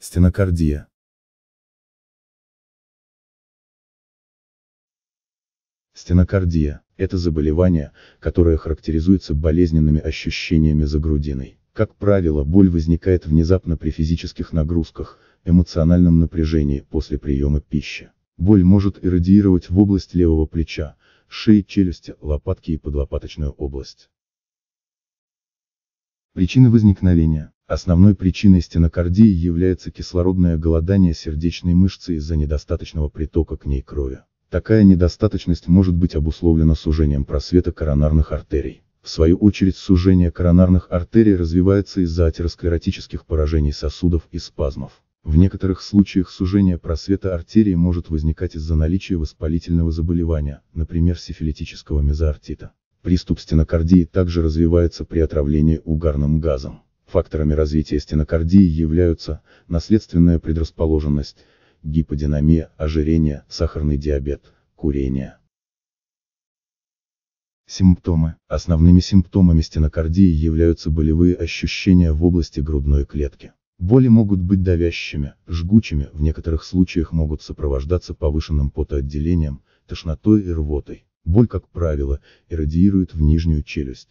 стенокардия. Стенокардия – это заболевание, которое характеризуется болезненными ощущениями за грудиной. Как правило, боль возникает внезапно при физических нагрузках, эмоциональном напряжении после приема пищи. Боль может иррадиировать в область левого плеча, шеи, челюсти, лопатки и подлопаточную область. Причины возникновения Основной причиной стенокардии является кислородное голодание сердечной мышцы из-за недостаточного притока к ней крови. Такая недостаточность может быть обусловлена сужением просвета коронарных артерий. В свою очередь сужение коронарных артерий развивается из-за атеросклеротических поражений сосудов и спазмов. В некоторых случаях сужение просвета артерии может возникать из-за наличия воспалительного заболевания, например сифилитического мезоартита. Приступ стенокардии также развивается при отравлении угарным газом. Факторами развития стенокардии являются, наследственная предрасположенность, гиподинамия, ожирение, сахарный диабет, курение. Симптомы. Основными симптомами стенокардии являются болевые ощущения в области грудной клетки. Боли могут быть давящими, жгучими, в некоторых случаях могут сопровождаться повышенным потоотделением, тошнотой и рвотой. Боль, как правило, иррадиирует в нижнюю челюсть,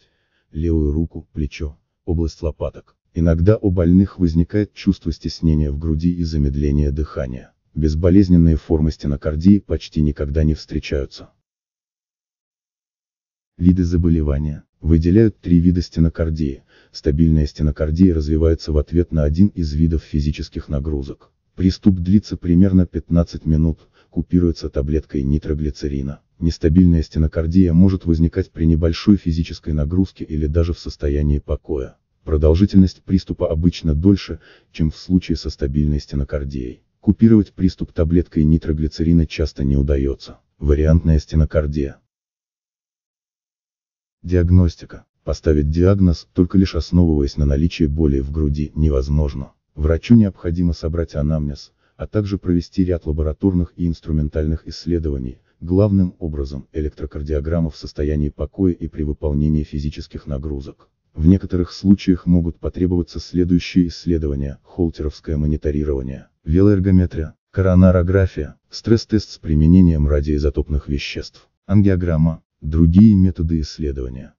левую руку, плечо, область лопаток. Иногда у больных возникает чувство стеснения в груди и замедления дыхания. Безболезненные формы стенокардии почти никогда не встречаются. Виды заболевания. Выделяют три вида стенокардии. Стабильная стенокардия развивается в ответ на один из видов физических нагрузок. Приступ длится примерно 15 минут, купируется таблеткой нитроглицерина. Нестабильная стенокардия может возникать при небольшой физической нагрузке или даже в состоянии покоя. Продолжительность приступа обычно дольше, чем в случае со стабильной стенокардией. Купировать приступ таблеткой нитроглицерина часто не удается. Вариантная стенокардия. Диагностика. Поставить диагноз, только лишь основываясь на наличии боли в груди, невозможно. Врачу необходимо собрать анамнез, а также провести ряд лабораторных и инструментальных исследований, главным образом электрокардиограмма в состоянии покоя и при выполнении физических нагрузок. В некоторых случаях могут потребоваться следующие исследования, холтеровское мониторирование, велоэргометрия, коронарография, стресс-тест с применением радиоизотопных веществ, ангиограмма, другие методы исследования.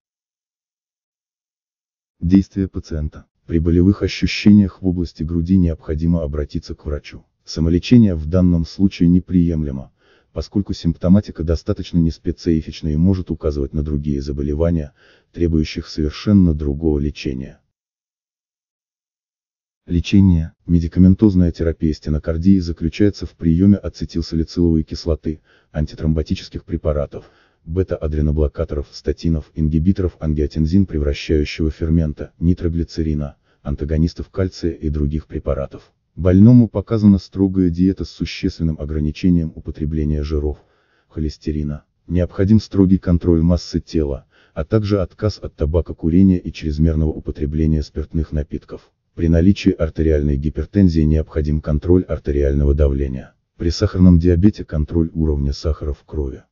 Действие пациента. При болевых ощущениях в области груди необходимо обратиться к врачу. Самолечение в данном случае неприемлемо, поскольку симптоматика достаточно неспецифична и может указывать на другие заболевания, требующих совершенно другого лечения. Лечение, медикаментозная терапия стенокардии заключается в приеме ацетилсалициловой кислоты, антитромботических препаратов, бета-адреноблокаторов, статинов, ингибиторов ангиотензин превращающего фермента, нитроглицерина, антагонистов кальция и других препаратов. Больному показана строгая диета с существенным ограничением употребления жиров, холестерина, необходим строгий контроль массы тела, а также отказ от табакокурения и чрезмерного употребления спиртных напитков. При наличии артериальной гипертензии необходим контроль артериального давления. При сахарном диабете контроль уровня сахара в крови.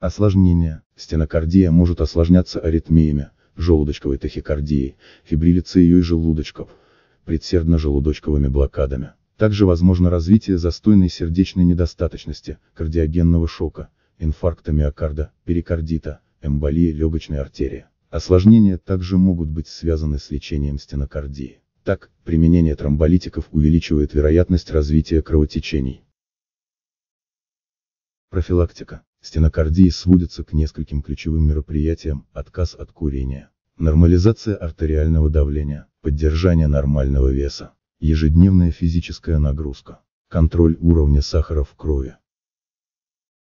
Осложнения. Стенокардия может осложняться аритмиями, желудочковой тахикардией, фибрилицией желудочков, предсердно-желудочковыми блокадами. Также возможно развитие застойной сердечной недостаточности, кардиогенного шока, инфаркта миокарда, перикардита, эмболии легочной артерии. Осложнения также могут быть связаны с лечением стенокардии. Так, применение тромболитиков увеличивает вероятность развития кровотечений. Профилактика. Стенокардии сводится к нескольким ключевым мероприятиям, отказ от курения, нормализация артериального давления, поддержание нормального веса, ежедневная физическая нагрузка, контроль уровня сахара в крови,